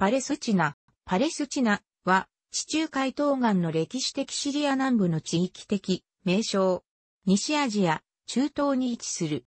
パレスチナ、パレスチナは、地中海東岸の歴史的シリア南部の地域的名称。西アジア、中東に位置する。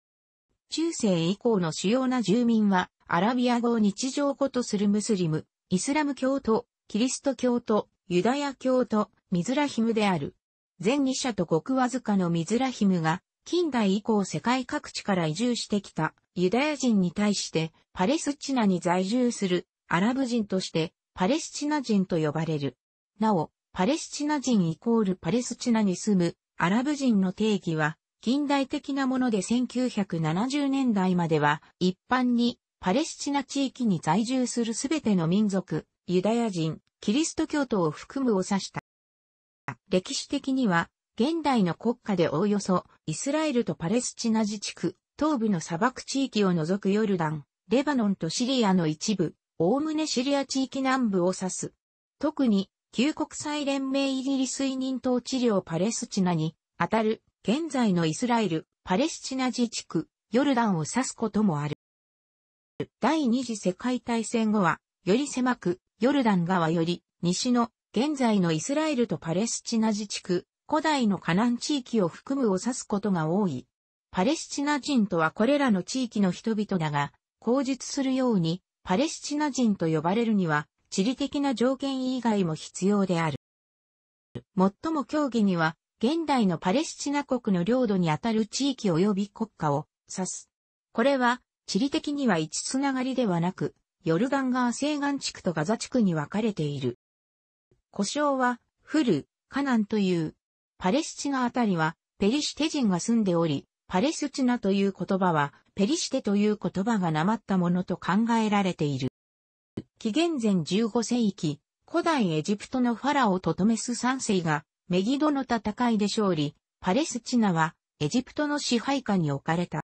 中世以降の主要な住民は、アラビア語を日常語とするムスリム、イスラム教徒、キリスト教徒、ユダヤ教徒、ミズラヒムである。全2社とごくわずかのミズラヒムが、近代以降世界各地から移住してきたユダヤ人に対してパレスチナに在住するアラブ人としてパレスチナ人と呼ばれる。なお、パレスチナ人イコールパレスチナに住むアラブ人の定義は近代的なもので1970年代までは一般にパレスチナ地域に在住するすべての民族、ユダヤ人、キリスト教徒を含むを指した。歴史的には現代の国家でおおよそイスラエルとパレスチナ自治区、東部の砂漠地域を除くヨルダン、レバノンとシリアの一部、おおむねシリア地域南部を指す。特に、旧国際連盟イギリス委任統治領パレスチナに、あたる、現在のイスラエル、パレスチナ自治区、ヨルダンを指すこともある。第二次世界大戦後は、より狭く、ヨルダン側より、西の、現在のイスラエルとパレスチナ自治区、古代のカナン地域を含むを指すことが多い。パレスチナ人とはこれらの地域の人々だが、口述するように、パレスチナ人と呼ばれるには、地理的な条件以外も必要である。最も競技には、現代のパレスチナ国の領土にあたる地域及び国家を指す。これは、地理的には一つながりではなく、ヨルガン川西岸地区とガザ地区に分かれている。故障は、フル、カナンという、パレスチナあたりは、ペリシテ人が住んでおり、パレスチナという言葉は、ペリシテという言葉がなまったものと考えられている。紀元前15世紀、古代エジプトのファラオトトメス三世がメギドの戦いで勝利、パレスチナはエジプトの支配下に置かれた。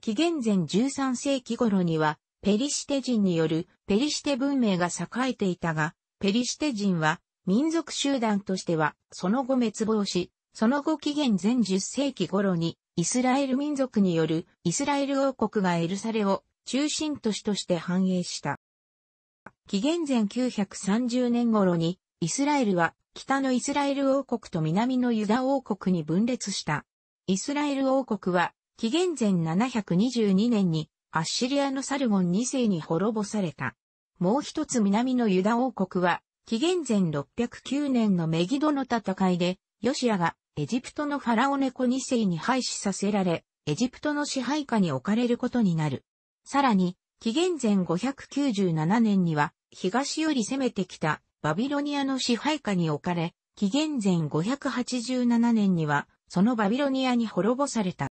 紀元前13世紀頃にはペリシテ人によるペリシテ文明が栄えていたが、ペリシテ人は民族集団としてはその後滅亡し、その後紀元前10世紀頃にイスラエル民族によるイスラエル王国がエルサレを中心都市として繁栄した。紀元前930年頃にイスラエルは北のイスラエル王国と南のユダ王国に分裂した。イスラエル王国は紀元前722年にアッシリアのサルゴン2世に滅ぼされた。もう一つ南のユダ王国は紀元前609年のメギドの戦いでヨシアがエジプトのファラオネコ2世に廃止させられ、エジプトの支配下に置かれることになる。さらに、紀元前597年には、東より攻めてきたバビロニアの支配下に置かれ、紀元前587年には、そのバビロニアに滅ぼされた。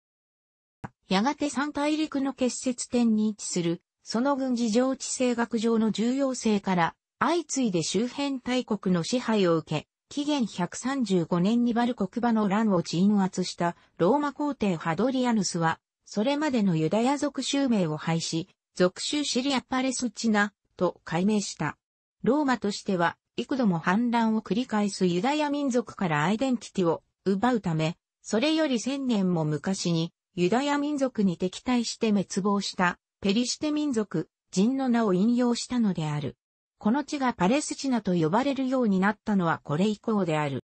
やがて三大陸の結節点に位置する、その軍事上地政学上の重要性から、相次いで周辺大国の支配を受け、紀元135年にバル国場の乱を鎮圧したローマ皇帝ハドリアヌスは、それまでのユダヤ族州名を廃止、属州シリアパレスチナと改名した。ローマとしては、幾度も反乱を繰り返すユダヤ民族からアイデンティティを奪うため、それより千年も昔にユダヤ民族に敵対して滅亡したペリシテ民族人の名を引用したのである。この地がパレスチナと呼ばれるようになったのはこれ以降である。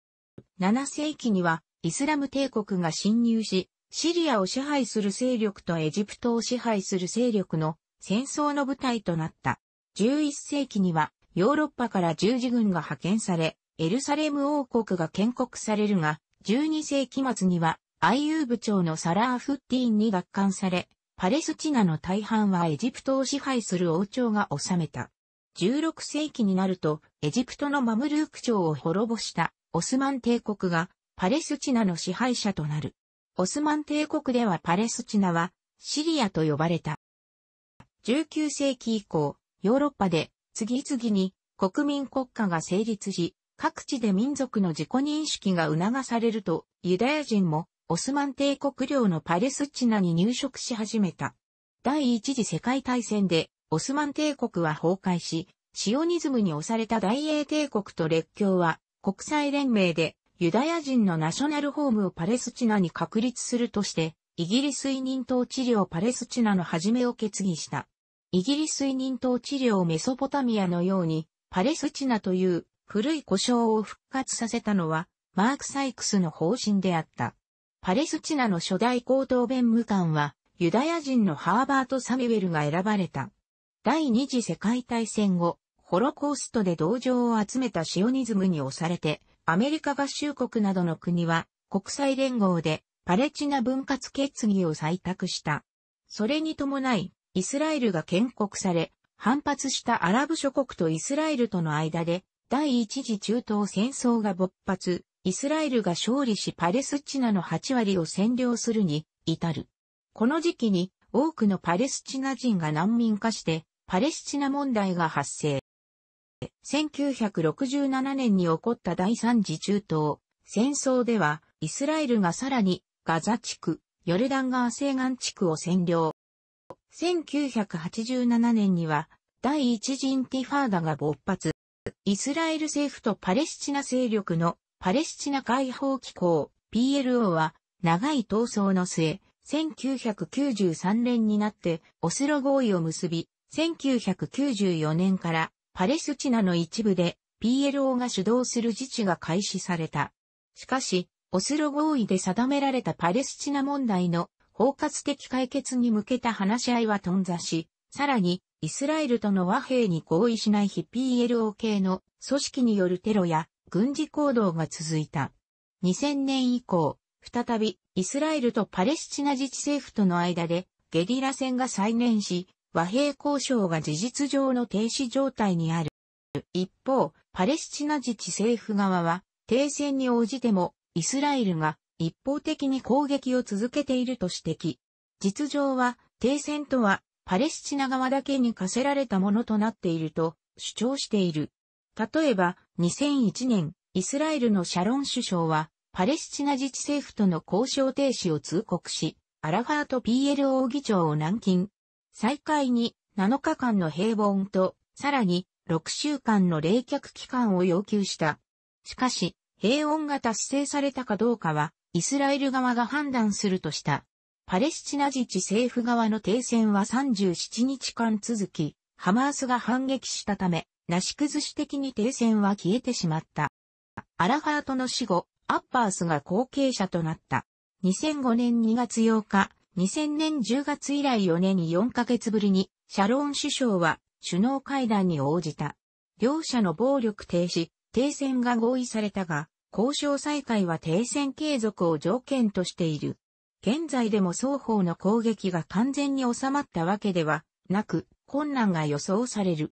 7世紀にはイスラム帝国が侵入し、シリアを支配する勢力とエジプトを支配する勢力の戦争の舞台となった。11世紀にはヨーロッパから十字軍が派遣され、エルサレム王国が建国されるが、12世紀末には IU 部長のサラーフッティーンに奪還され、パレスチナの大半はエジプトを支配する王朝が治めた。16世紀になると、エジプトのマムルーク朝を滅ぼしたオスマン帝国がパレスチナの支配者となる。オスマン帝国ではパレスチナはシリアと呼ばれた。19世紀以降、ヨーロッパで次々に国民国家が成立し、各地で民族の自己認識が促されると、ユダヤ人もオスマン帝国領のパレスチナに入植し始めた。第一次世界大戦でオスマン帝国は崩壊し、シオニズムに押された大英帝国と列強は、国際連盟でユダヤ人のナショナルホームをパレスチナに確立するとして、イギリス委任統治領パレスチナの始めを決議した。イギリス委任統治領メソポタミアのように、パレスチナという古い故障を復活させたのは、マーク・サイクスの方針であった。パレスチナの初代高等弁務官は、ユダヤ人のハーバート・サミュエルが選ばれた。第二次世界大戦後、ホロコーストで同情を集めたシオニズムに押されて、アメリカ合衆国などの国は国際連合でパレチナ分割決議を採択した。それに伴い、イスラエルが建国され、反発したアラブ諸国とイスラエルとの間で、第一次中東戦争が勃発、イスラエルが勝利しパレスチナの8割を占領するに至る。この時期に多くのパレスチナ人が難民化してパレスチナ問題が発生。1967年に起こった第三次中東戦争では、イスラエルがさらにガザ地区、ヨルダン川西岸地区を占領。1987年には、第一次インティファーダが勃発。イスラエル政府とパレスチナ勢力のパレスチナ解放機構 PLO は長い闘争の末、1993年になってオスロ合意を結び、1994年からパレスチナの一部で PLO が主導する自治が開始された。しかし、オスロ合意で定められたパレスチナ問題の包括的解決に向けた話し合いは頓挫し、さらに、イスラエルとの和平に合意しない非 PLO 系の組織によるテロや軍事行動が続いた。2000年以降、再びイスラエルとパレスチナ自治政府との間でゲリラ戦が再燃し、和平交渉が事実上の停止状態にある。一方、パレスチナ自治政府側は、停戦に応じても、イスラエルが一方的に攻撃を続けていると指摘。実情は、停戦とは、パレスチナ側だけに課せられたものとなっていると主張している。例えば、2001年、イスラエルのシャロン首相は、パレスチナ自治政府との交渉停止を通告し、アラファート PLO 議長を軟禁、再開に7日間の平凡と、さらに6週間の冷却期間を要求した。しかし、平穏が達成されたかどうかは、イスラエル側が判断するとした。パレスチナ自治政府側の停戦は37日間続き、ハマースが反撃したため、なし崩し的に停戦は消えてしまった。アラファートの死後、アッパースが後継者となった。2005年2月8日、2000年10月以来4年に4ヶ月ぶりに、シャローン首相は首脳会談に応じた。両者の暴力停止、停戦が合意されたが、交渉再開は停戦継続を条件としている。現在でも双方の攻撃が完全に収まったわけではなく、困難が予想される。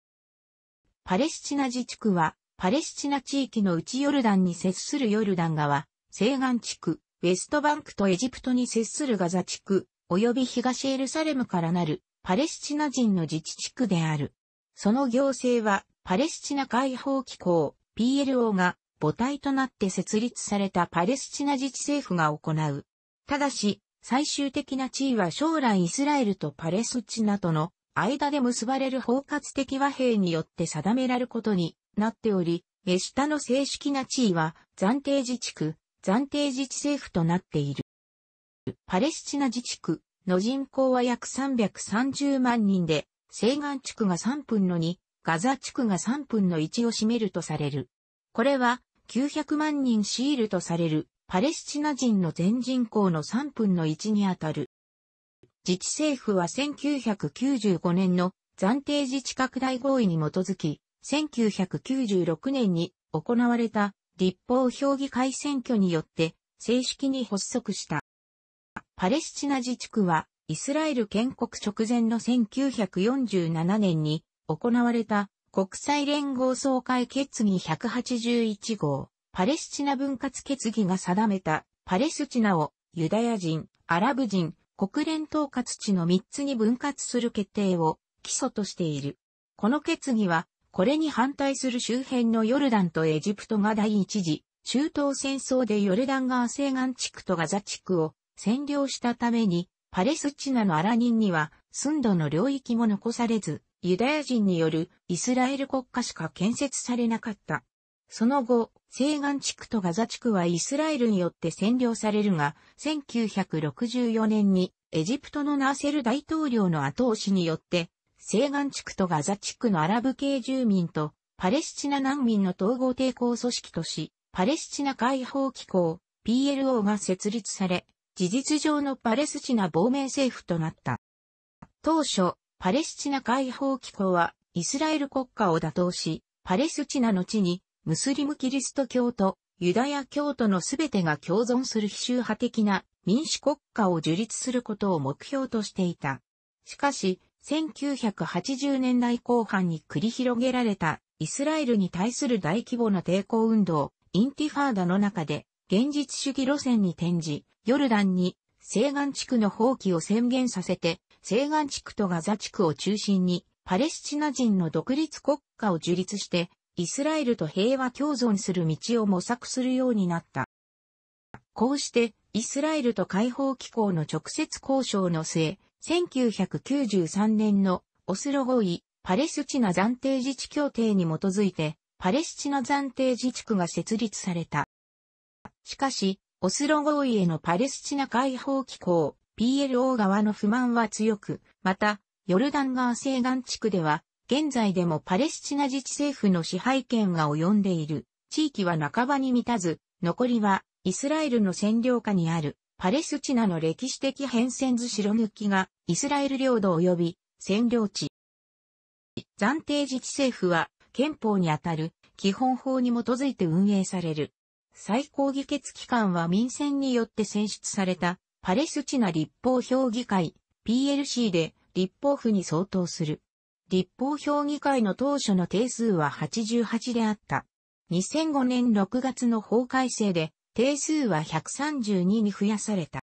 パレスチナ自治区は、パレスチナ地域の内ヨルダンに接するヨルダン川、西岸地区、ウェストバンクとエジプトに接するガザ地区、及び東エルサレムからなるパレスチナ人の自治地区である。その行政はパレスチナ解放機構 PLO が母体となって設立されたパレスチナ自治政府が行う。ただし、最終的な地位は将来イスラエルとパレスチナとの間で結ばれる包括的和平によって定められることになっており、下の正式な地位は暫定自治区暫定自治政府となっている。パレスチナ自治区の人口は約330万人で、西岸地区が3分の2、ガザ地区が3分の1を占めるとされる。これは900万人シールとされるパレスチナ人の全人口の3分の1にあたる。自治政府は1995年の暫定自治拡大合意に基づき、1996年に行われた立法評議会選挙によって正式に発足した。パレスチナ自治区はイスラエル建国直前の1947年に行われた国際連合総会決議181号、パレスチナ分割決議が定めたパレスチナをユダヤ人、アラブ人、国連統括地の3つに分割する決定を基礎としている。この決議はこれに反対する周辺のヨルダンとエジプトが第一次、中東戦争でヨルダン川西岸地区とガザ地区を占領したために、パレスチナのアラニンには、ンドの領域も残されず、ユダヤ人によるイスラエル国家しか建設されなかった。その後、西岸地区とガザ地区はイスラエルによって占領されるが、1964年にエジプトのナーセル大統領の後押しによって西岸地区とガザ地区のアラブ系住民と、パレスチナ難民の統合抵抗組織とし、パレスチナ解放機構、PLO が設立され、事実上のパレスチナ亡命政府となった。当初、パレスチナ解放機構は、イスラエル国家を打倒し、パレスチナの地に、ムスリムキリスト教とユダヤ教徒のすべてが共存する非宗派的な民主国家を樹立することを目標としていた。しかし、1980年代後半に繰り広げられたイスラエルに対する大規模な抵抗運動、インティファーダの中で現実主義路線に転じ、ヨルダンに西岸地区の放棄を宣言させて、西岸地区とガザ地区を中心にパレスチナ人の独立国家を樹立して、イスラエルと平和共存する道を模索するようになった。こうして、イスラエルと解放機構の直接交渉の末、1993年のオスロ合意、パレスチナ暫定自治協定に基づいて、パレスチナ暫定自治区が設立された。しかし、オスロ合意へのパレスチナ解放機構、PLO 側の不満は強く、また、ヨルダン川西岸地区では、現在でもパレスチナ自治政府の支配権が及んでいる。地域は半ばに満たず、残りはイスラエルの占領下にある。パレスチナの歴史的変遷図白抜きがイスラエル領土及び占領地。暫定自治政府は憲法にあたる基本法に基づいて運営される。最高議決機関は民選によって選出されたパレスチナ立法評議会 PLC で立法府に相当する。立法評議会の当初の定数は88であった。2005年6月の法改正で定数は132に増やされた。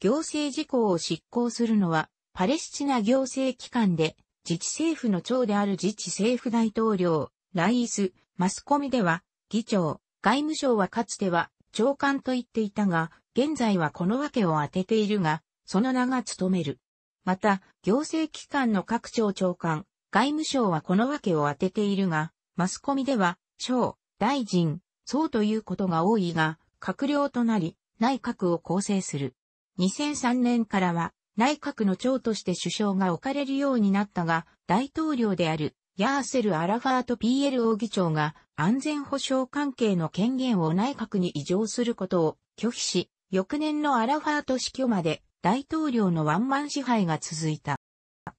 行政事項を執行するのは、パレスチナ行政機関で、自治政府の長である自治政府大統領、ライス、マスコミでは、議長、外務省はかつては、長官と言っていたが、現在はこの訳を当てているが、その名が務める。また、行政機関の各庁長官、外務省はこの訳を当てているが、マスコミでは、省、大臣、そうということが多いが、閣僚となり、内閣を構成する。2003年からは、内閣の長として首相が置かれるようになったが、大統領である、ヤーセル・アラファート PLO 議長が安全保障関係の権限を内閣に移譲することを拒否し、翌年のアラファート死去まで大統領のワンマン支配が続いた。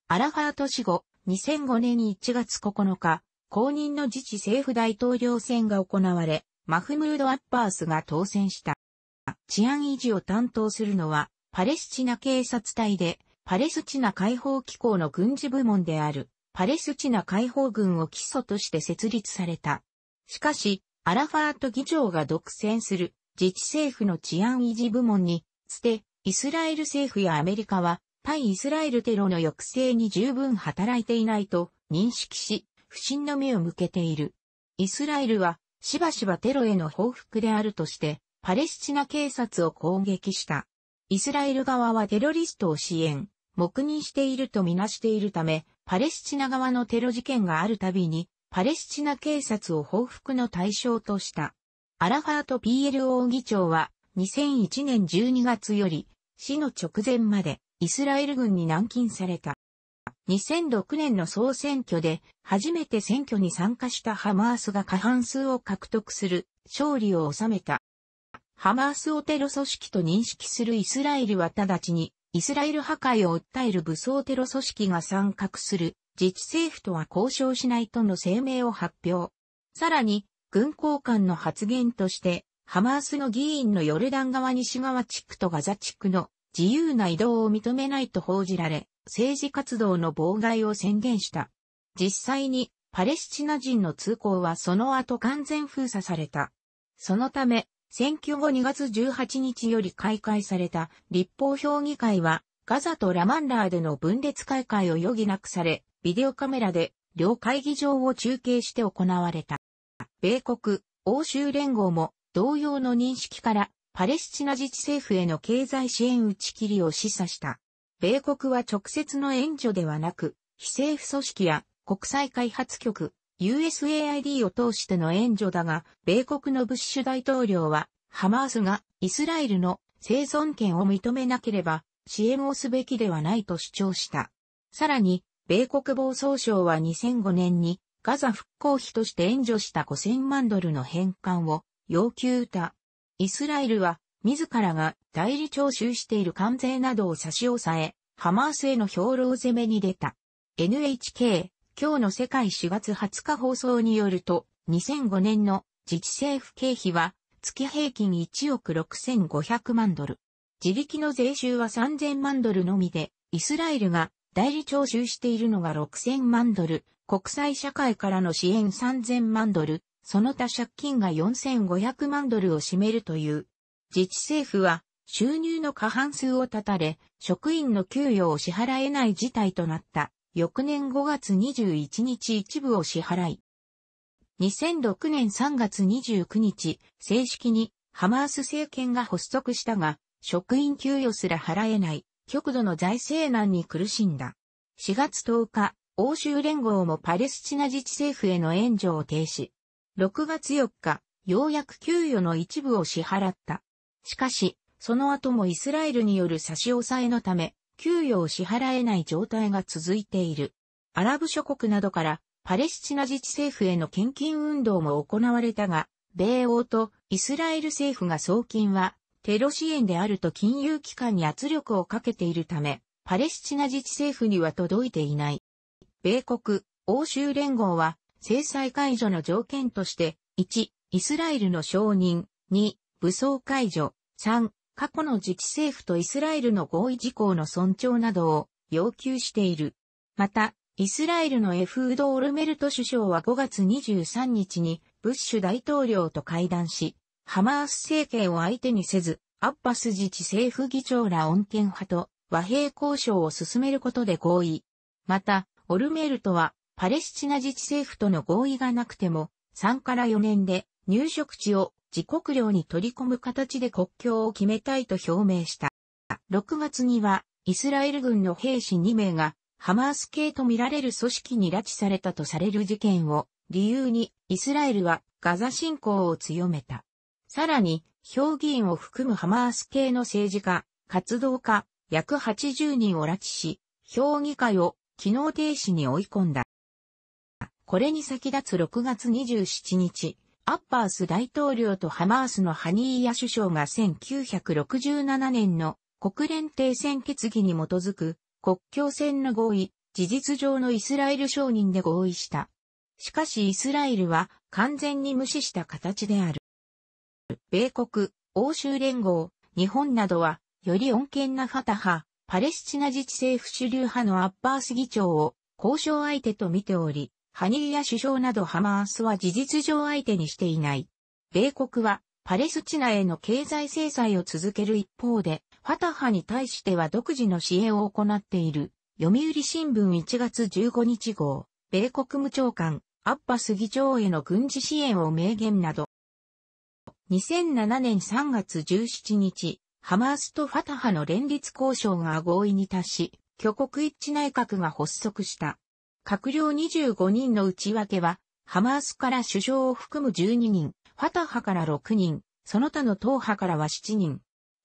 アラファート死後、2005年1月9日、公認の自治政府大統領選が行われ、マフムード・アッバースが当選した。治安維持を担当するのは、パレスチナ警察隊で、パレスチナ解放機構の軍事部門である、パレスチナ解放軍を基礎として設立された。しかし、アラファート議長が独占する自治政府の治安維持部門に、つて、イスラエル政府やアメリカは、対イスラエルテロの抑制に十分働いていないと認識し、不信の目を向けている。イスラエルはしばしばテロへの報復であるとして、パレスチナ警察を攻撃した。イスラエル側はテロリストを支援、黙認しているとみなしているため、パレスチナ側のテロ事件があるたびに、パレスチナ警察を報復の対象とした。アラファート PLO 議長は、2001年12月より、死の直前まで、イスラエル軍に軟禁された。2006年の総選挙で初めて選挙に参加したハマースが過半数を獲得する勝利を収めた。ハマースをテロ組織と認識するイスラエルは直ちにイスラエル破壊を訴える武装テロ組織が参画する自治政府とは交渉しないとの声明を発表。さらに、軍交官の発言として、ハマースの議員のヨルダン側西側地区とガザ地区の自由な移動を認めないと報じられ、政治活動の妨害を宣言した。実際にパレスチナ人の通行はその後完全封鎖された。そのため、選挙後2月18日より開会された立法評議会は、ガザとラマンラーでの分裂開会を余儀なくされ、ビデオカメラで両会議場を中継して行われた。米国、欧州連合も同様の認識からパレスチナ自治政府への経済支援打ち切りを示唆した。米国は直接の援助ではなく、非政府組織や国際開発局、USAID を通しての援助だが、米国のブッシュ大統領は、ハマースがイスラエルの生存権を認めなければ支援をすべきではないと主張した。さらに、米国防総省は2005年にガザ復興費として援助した5000万ドルの返還を要求た。イスラエルは自らが代理徴収している関税などを差し押さえ、ハマースへの兵糧攻めに出た。NHK、今日の世界4月20日放送によると、2005年の自治政府経費は月平均1億6500万ドル。自力の税収は3000万ドルのみで、イスラエルが代理徴収しているのが6000万ドル、国際社会からの支援3000万ドル、その他借金が4500万ドルを占めるという自治政府は収入の過半数を断たれ、職員の給与を支払えない事態となった。翌年5月21日一部を支払い。2006年3月29日、正式にハマース政権が発足したが、職員給与すら払えない、極度の財政難に苦しんだ。4月10日、欧州連合もパレスチナ自治政府への援助を停止。6月4日、ようやく給与の一部を支払った。しかし、その後もイスラエルによる差し押さえのため、給与を支払えない状態が続いている。アラブ諸国などからパレスチナ自治政府への献金運動も行われたが、米欧とイスラエル政府が送金はテロ支援であると金融機関に圧力をかけているため、パレスチナ自治政府には届いていない。米国、欧州連合は制裁解除の条件として、1、イスラエルの承認、2、武装解除、3、過去の自治政府とイスラエルの合意事項の尊重などを要求している。また、イスラエルのエフード・オルメルト首相は5月23日にブッシュ大統領と会談し、ハマース政権を相手にせず、アッバス自治政府議長ら穏健派と和平交渉を進めることで合意。また、オルメルトはパレスチナ自治政府との合意がなくても3から4年で入植地を自国領に取り込む形で国境を決めたいと表明した。6月には、イスラエル軍の兵士2名が、ハマース系とみられる組織に拉致されたとされる事件を理由に、イスラエルはガザ侵攻を強めた。さらに、評議員を含むハマース系の政治家、活動家、約80人を拉致し、評議会を機能停止に追い込んだ。これに先立つ6月27日、アッパース大統領とハマースのハニーヤ首相が1967年の国連停戦決議に基づく国境線の合意、事実上のイスラエル承認で合意した。しかしイスラエルは完全に無視した形である。米国、欧州連合、日本などは、より穏健なファタ派、パレスチナ自治政府主流派のアッパース議長を交渉相手と見ており、ハニーや首相などハマースは事実上相手にしていない。米国はパレスチナへの経済制裁を続ける一方で、ファタハに対しては独自の支援を行っている。読売新聞1月15日号、米国務長官、アッバス議長への軍事支援を明言など。2007年3月17日、ハマースとファタハの連立交渉が合意に達し、挙国一致内閣が発足した。閣僚25人の内訳は、ハマースから首相を含む12人、ファタハから6人、その他の党派からは7人。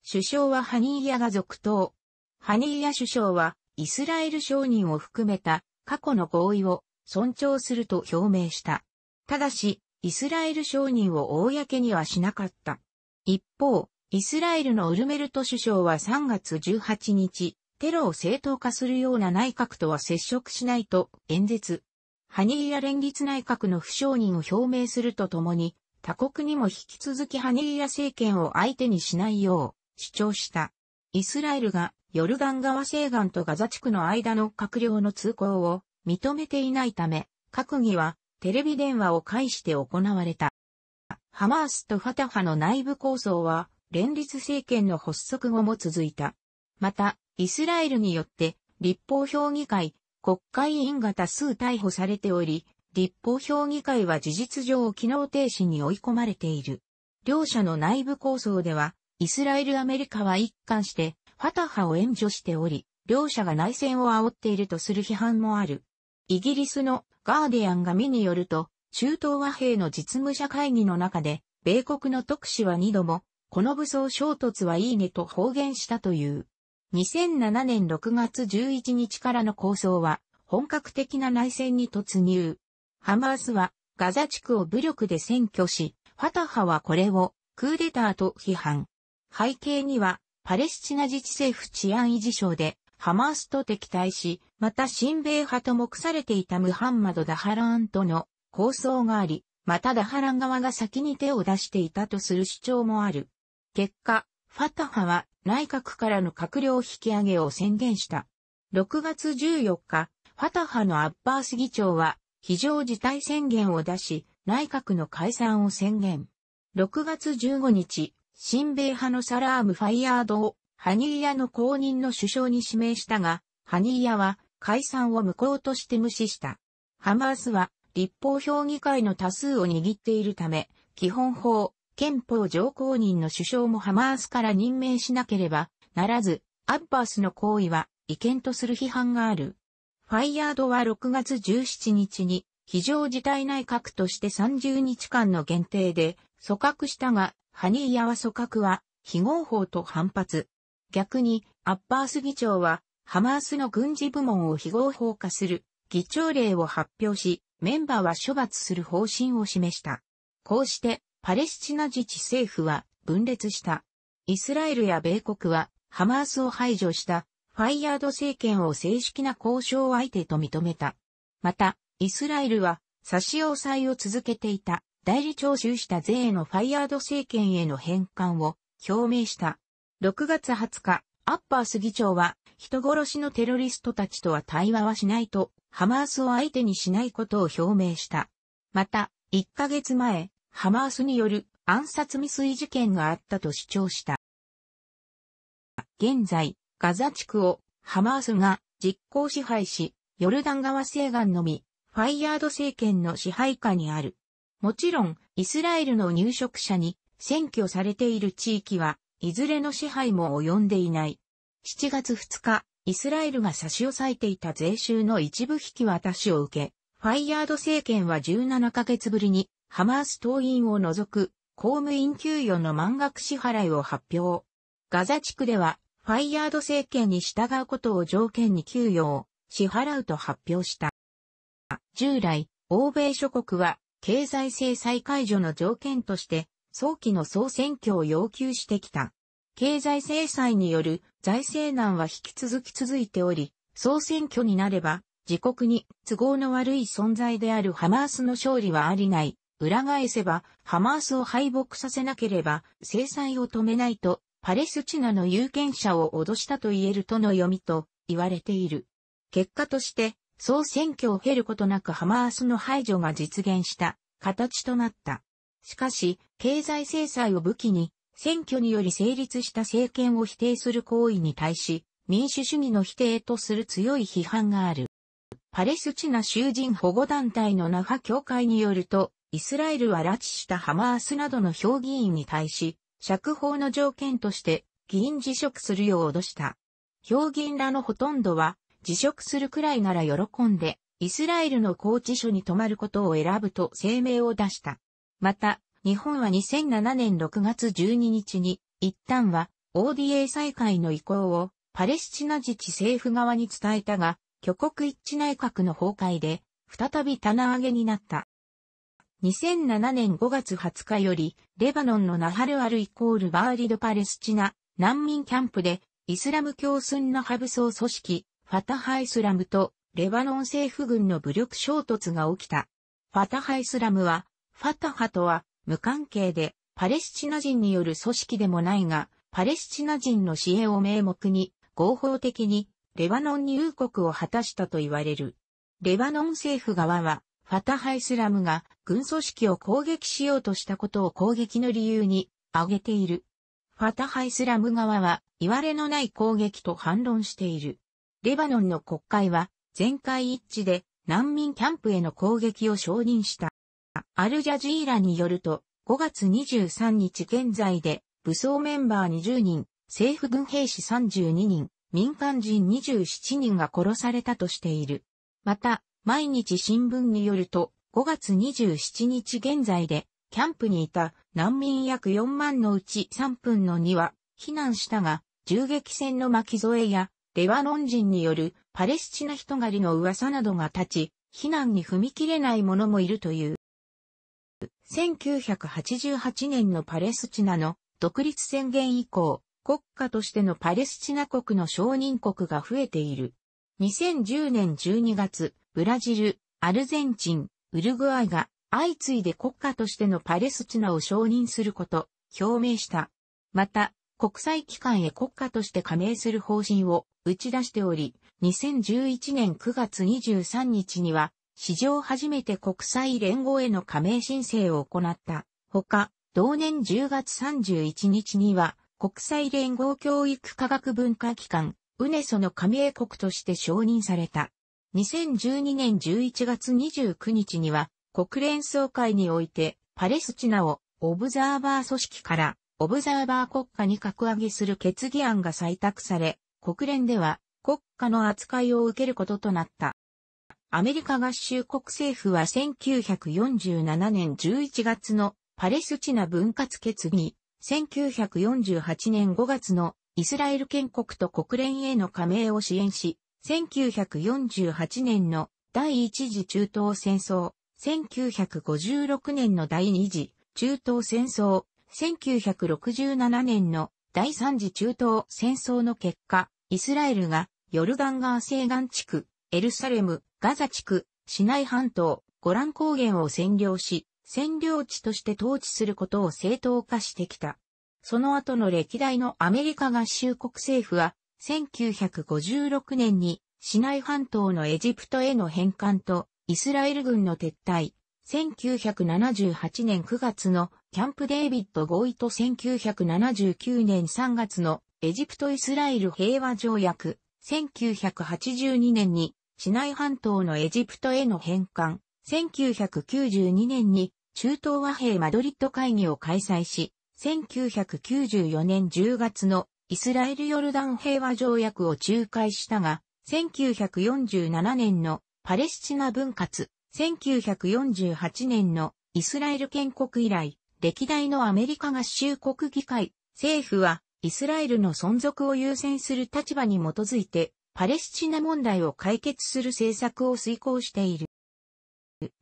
首相はハニーヤが続投。ハニーヤ首相は、イスラエル商人を含めた過去の合意を尊重すると表明した。ただし、イスラエル商人を公にはしなかった。一方、イスラエルのウルメルト首相は3月18日、テロを正当化するような内閣とは接触しないと演説。ハニーヤ連立内閣の不承認を表明するとともに、他国にも引き続きハニーヤ政権を相手にしないよう主張した。イスラエルがヨルダン川西岸とガザ地区の間の閣僚の通行を認めていないため、閣議はテレビ電話を介して行われた。ハマースとファタハの内部構想は連立政権の発足後も続いた。また、イスラエルによって立法評議会、国会員が多数逮捕されており、立法評議会は事実上機能停止に追い込まれている。両者の内部構想では、イスラエル・アメリカは一貫して、ファタハを援助しており、両者が内戦を煽っているとする批判もある。イギリスのガーディアンが見によると、中東和平の実務者会議の中で、米国の特使は二度も、この武装衝突はいいねと方言したという。2007年6月11日からの構想は、本格的な内戦に突入。ハマースは、ガザ地区を武力で占拠し、ファタハはこれを、クーデターと批判。背景には、パレスチナ自治政府治安維持省で、ハマースと敵対し、また親米派と目されていたムハンマド・ダハラーンとの構想があり、またダハラン側が先に手を出していたとする主張もある。結果、ファタハは内閣からの閣僚引き上げを宣言した。6月14日、ファタハのアッバース議長は非常事態宣言を出し、内閣の解散を宣言。6月15日、新米派のサラームファイヤードをハニーヤの公認の首相に指名したが、ハニーヤは解散を無効として無視した。ハマースは立法評議会の多数を握っているため、基本法、憲法上公認の首相もハマースから任命しなければならず、アッバースの行為は違憲とする批判がある。ファイヤードは6月17日に非常事態内閣として30日間の限定で組閣したが、ハニーヤは組閣は非合法と反発。逆に、アッバース議長は、ハマースの軍事部門を非合法化する議長令を発表し、メンバーは処罰する方針を示した。こうして、パレスチナ自治政府は分裂した。イスラエルや米国はハマースを排除したファイヤード政権を正式な交渉相手と認めた。また、イスラエルは差し押さえを続けていた代理徴収した税へのファイヤード政権への返還を表明した。6月20日、アッパース議長は人殺しのテロリストたちとは対話はしないとハマースを相手にしないことを表明した。また、1ヶ月前、ハマースによる暗殺未遂事件があったと主張した。現在、ガザ地区をハマースが実効支配し、ヨルダン川西岸のみ、ファイヤード政権の支配下にある。もちろん、イスラエルの入植者に占拠されている地域は、いずれの支配も及んでいない。7月2日、イスラエルが差し押さえていた税収の一部引き渡しを受け、ファイヤード政権は17ヶ月ぶりにハマース党員を除く公務員給与の満額支払いを発表。ガザ地区では、ファイヤード政権に従うことを条件に給与を支払うと発表した。従来、欧米諸国は経済制裁解除の条件として早期の総選挙を要求してきた。経済制裁による財政難は引き続き続いており、総選挙になれば自国に都合の悪い存在であるハマースの勝利はありない裏返せば、ハマースを敗北させなければ、制裁を止めないと、パレスチナの有権者を脅したと言えるとの読みと言われている。結果として、総選挙を経ることなくハマースの排除が実現した形となった。しかし、経済制裁を武器に、選挙により成立した政権を否定する行為に対し、民主主義の否定とする強い批判がある。パレスチナ囚人保護団体のナハ協会によると、イスラエルは拉致したハマースなどの評議員に対し、釈放の条件として議員辞職するよう脅した。評議員らのほとんどは辞職するくらいなら喜んで、イスラエルの拘置所に泊まることを選ぶと声明を出した。また、日本は2007年6月12日に、一旦は ODA 再開の意向をパレスチナ自治政府側に伝えたが、挙国一致内閣の崩壊で、再び棚上げになった。2007年5月20日より、レバノンのナハルアルイコールバーリドパレスチナ難民キャンプで、イスラム教スンナ派武装組織、ファタハイスラムとレバノン政府軍の武力衝突が起きた。ファタハイスラムは、ファタハとは無関係で、パレスチナ人による組織でもないが、パレスチナ人の支援を名目に、合法的にレバノン入国を果たしたと言われる。レバノン政府側は、ファタハイスラムが軍組織を攻撃しようとしたことを攻撃の理由に挙げている。ファタハイスラム側は、言われのない攻撃と反論している。レバノンの国会は、全会一致で難民キャンプへの攻撃を承認した。アルジャジーラによると、5月23日現在で、武装メンバー20人、政府軍兵士32人、民間人27人が殺されたとしている。また、毎日新聞によると、5月27日現在で、キャンプにいた難民約4万のうち3分の2は避難したが、銃撃戦の巻き添えや、レバノン人によるパレスチナ人狩りの噂などが立ち、避難に踏み切れない者もいるという。1988年のパレスチナの独立宣言以降、国家としてのパレスチナ国の承認国が増えている。2010年12月、ブラジル、アルゼンチン、ウルグアイが相次いで国家としてのパレスチナを承認すること、表明した。また、国際機関へ国家として加盟する方針を打ち出しており、2011年9月23日には、史上初めて国際連合への加盟申請を行った。ほか、同年10月31日には、国際連合教育科学文化機関、ウネソの加盟国として承認された。2012年11月29日には、国連総会において、パレスチナをオブザーバー組織からオブザーバー国家に格上げする決議案が採択され、国連では国家の扱いを受けることとなった。アメリカ合衆国政府は1947年11月のパレスチナ分割決議、1948年5月のイスラエル建国と国連への加盟を支援し、1948年の第一次中東戦争、1956年の第二次中東戦争、1967年の第三次中東戦争の結果、イスラエルがヨルダン川西岸地区、エルサレム、ガザ地区、市内半島、ゴラン高原を占領し、占領地として統治することを正当化してきた。その後の歴代のアメリカ合衆国政府は、1956年に市内半島のエジプトへの返還とイスラエル軍の撤退、1978年9月のキャンプデービッド合意と1979年3月のエジプト・イスラエル平和条約、1982年に市内半島のエジプトへの返還、1992年に中東和平マドリッド会議を開催し、1994年10月のイスラエル・ヨルダン平和条約を仲介したが、1947年のパレスチナ分割、1948年のイスラエル建国以来、歴代のアメリカ合衆国議会、政府はイスラエルの存続を優先する立場に基づいて、パレスチナ問題を解決する政策を遂行している。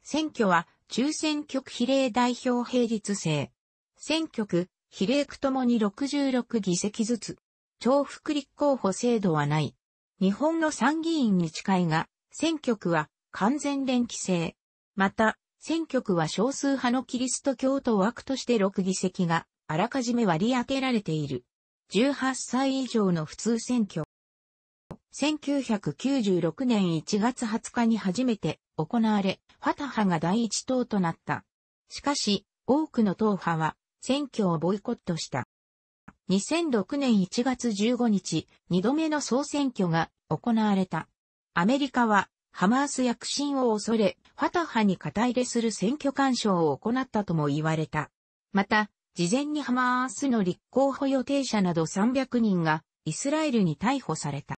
選挙は中選区比例代表並立制。選挙区、比例区ともに66議席ずつ。重複立候補制度はない。日本の参議院に近いが、選挙区は完全連帰制。また、選挙区は少数派のキリスト教徒枠として6議席があらかじめ割り当てられている。18歳以上の普通選挙。1996年1月20日に初めて行われ、ファタハが第一党となった。しかし、多くの党派は選挙をボイコットした。2006年1月15日、2度目の総選挙が行われた。アメリカはハマース躍進を恐れ、ファタハに肩入れする選挙干渉を行ったとも言われた。また、事前にハマースの立候補予定者など300人がイスラエルに逮捕された。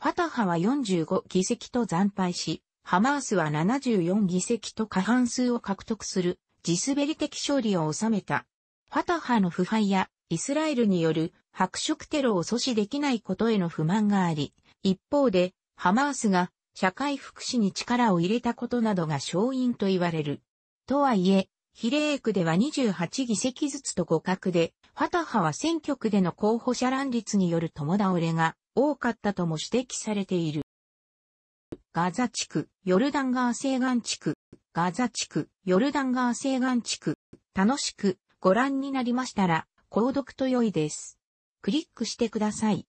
ファタハは45議席と惨敗し、ハマースは74議席と過半数を獲得する地滑り的勝利を収めた。ファタハの腐敗やイスラエルによる白色テロを阻止できないことへの不満があり、一方でハマースが社会福祉に力を入れたことなどが勝因と言われる。とはいえ、比例区では28議席ずつと互角で、ファタハは選挙区での候補者乱立による共倒れが多かったとも指摘されている。ガザ地区、ヨルダン川西岸地区、ガザ地区、ヨルダン川西岸地区、楽しくご覧になりましたら、購読と良いです。クリックしてください。